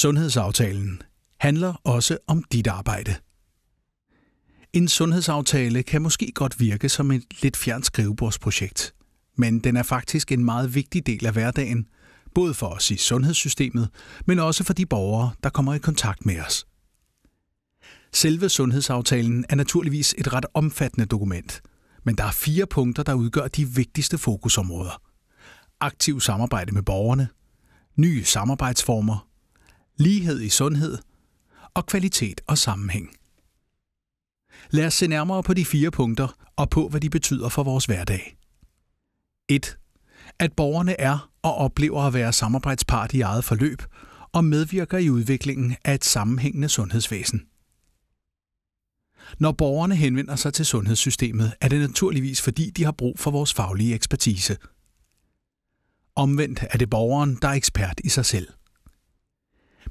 Sundhedsaftalen handler også om dit arbejde. En sundhedsaftale kan måske godt virke som et lidt fjernt skrivebordsprojekt, men den er faktisk en meget vigtig del af hverdagen, både for os i sundhedssystemet, men også for de borgere, der kommer i kontakt med os. Selve sundhedsaftalen er naturligvis et ret omfattende dokument, men der er fire punkter, der udgør de vigtigste fokusområder. Aktiv samarbejde med borgerne, nye samarbejdsformer, lighed i sundhed og kvalitet og sammenhæng. Lad os se nærmere på de fire punkter og på, hvad de betyder for vores hverdag. 1. At borgerne er og oplever at være samarbejdspart i eget forløb og medvirker i udviklingen af et sammenhængende sundhedsvæsen. Når borgerne henvender sig til sundhedssystemet, er det naturligvis fordi, de har brug for vores faglige ekspertise. Omvendt er det borgeren, der er ekspert i sig selv.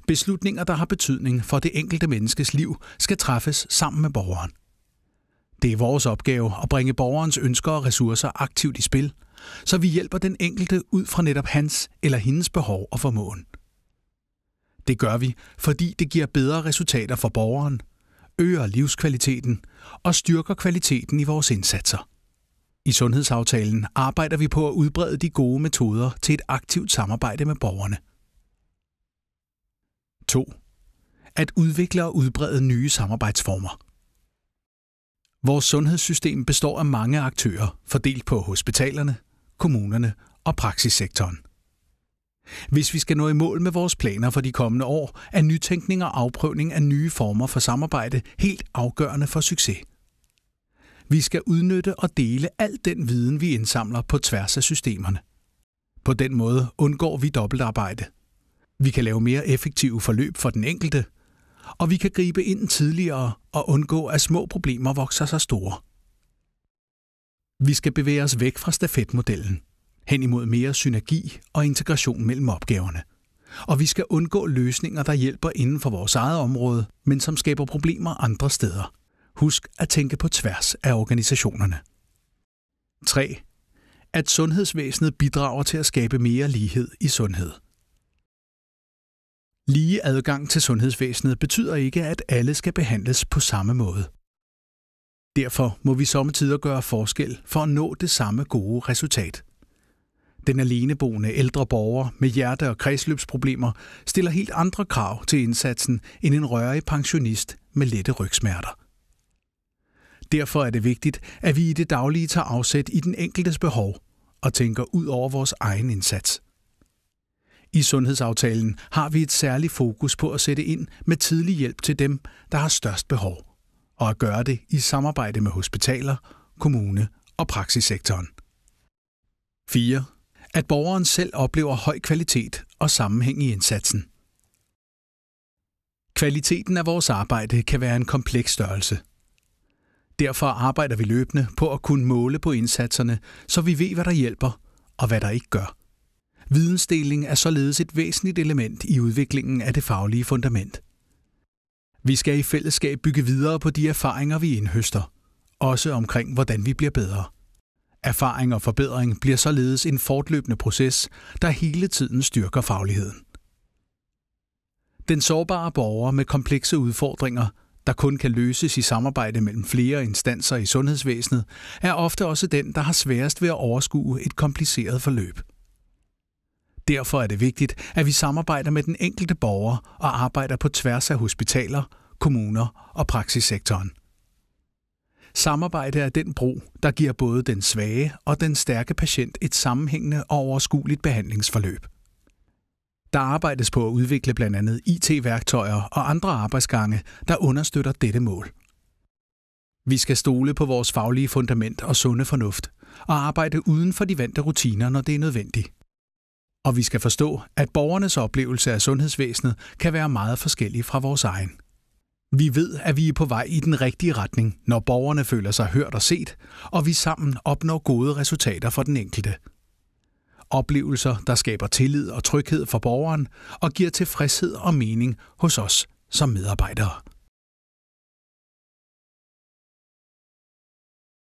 Beslutninger, der har betydning for det enkelte menneskes liv, skal træffes sammen med borgeren. Det er vores opgave at bringe borgerens ønsker og ressourcer aktivt i spil, så vi hjælper den enkelte ud fra netop hans eller hendes behov og formåen. Det gør vi, fordi det giver bedre resultater for borgeren, øger livskvaliteten og styrker kvaliteten i vores indsatser. I sundhedsaftalen arbejder vi på at udbrede de gode metoder til et aktivt samarbejde med borgerne. 2. At udvikle og udbrede nye samarbejdsformer. Vores sundhedssystem består af mange aktører, fordelt på hospitalerne, kommunerne og praksissektoren. Hvis vi skal nå i mål med vores planer for de kommende år, er nytænkning og afprøvning af nye former for samarbejde helt afgørende for succes. Vi skal udnytte og dele al den viden, vi indsamler på tværs af systemerne. På den måde undgår vi dobbeltarbejde – vi kan lave mere effektive forløb for den enkelte, og vi kan gribe ind tidligere og undgå, at små problemer vokser sig store. Vi skal bevæge os væk fra stafetmodellen, hen imod mere synergi og integration mellem opgaverne. Og vi skal undgå løsninger, der hjælper inden for vores eget område, men som skaber problemer andre steder. Husk at tænke på tværs af organisationerne. 3. At sundhedsvæsenet bidrager til at skabe mere lighed i sundhed. Lige adgang til sundhedsvæsenet betyder ikke, at alle skal behandles på samme måde. Derfor må vi sommetider gøre forskel for at nå det samme gode resultat. Den aleneboende ældre borger med hjerte- og kredsløbsproblemer stiller helt andre krav til indsatsen end en rørig pensionist med lette rygsmerter. Derfor er det vigtigt, at vi i det daglige tager afsæt i den enkeltes behov og tænker ud over vores egen indsats. I sundhedsaftalen har vi et særligt fokus på at sætte ind med tidlig hjælp til dem, der har størst behov, og at gøre det i samarbejde med hospitaler, kommune og praksissektoren. 4. At borgeren selv oplever høj kvalitet og sammenhæng i indsatsen. Kvaliteten af vores arbejde kan være en kompleks størrelse. Derfor arbejder vi løbende på at kunne måle på indsatserne, så vi ved, hvad der hjælper og hvad der ikke gør. Vidensdeling er således et væsentligt element i udviklingen af det faglige fundament. Vi skal i fællesskab bygge videre på de erfaringer, vi indhøster, også omkring hvordan vi bliver bedre. Erfaring og forbedring bliver således en fortløbende proces, der hele tiden styrker fagligheden. Den sårbare borger med komplekse udfordringer, der kun kan løses i samarbejde mellem flere instanser i sundhedsvæsenet, er ofte også den, der har sværest ved at overskue et kompliceret forløb. Derfor er det vigtigt, at vi samarbejder med den enkelte borger og arbejder på tværs af hospitaler, kommuner og praksissektoren. Samarbejde er den bro, der giver både den svage og den stærke patient et sammenhængende og overskueligt behandlingsforløb. Der arbejdes på at udvikle blandt andet IT-værktøjer og andre arbejdsgange, der understøtter dette mål. Vi skal stole på vores faglige fundament og sunde fornuft, og arbejde uden for de vante rutiner, når det er nødvendigt og vi skal forstå, at borgernes oplevelse af sundhedsvæsenet kan være meget forskellig fra vores egen. Vi ved, at vi er på vej i den rigtige retning, når borgerne føler sig hørt og set, og vi sammen opnår gode resultater for den enkelte. Oplevelser, der skaber tillid og tryghed for borgeren og giver tilfredshed og mening hos os som medarbejdere.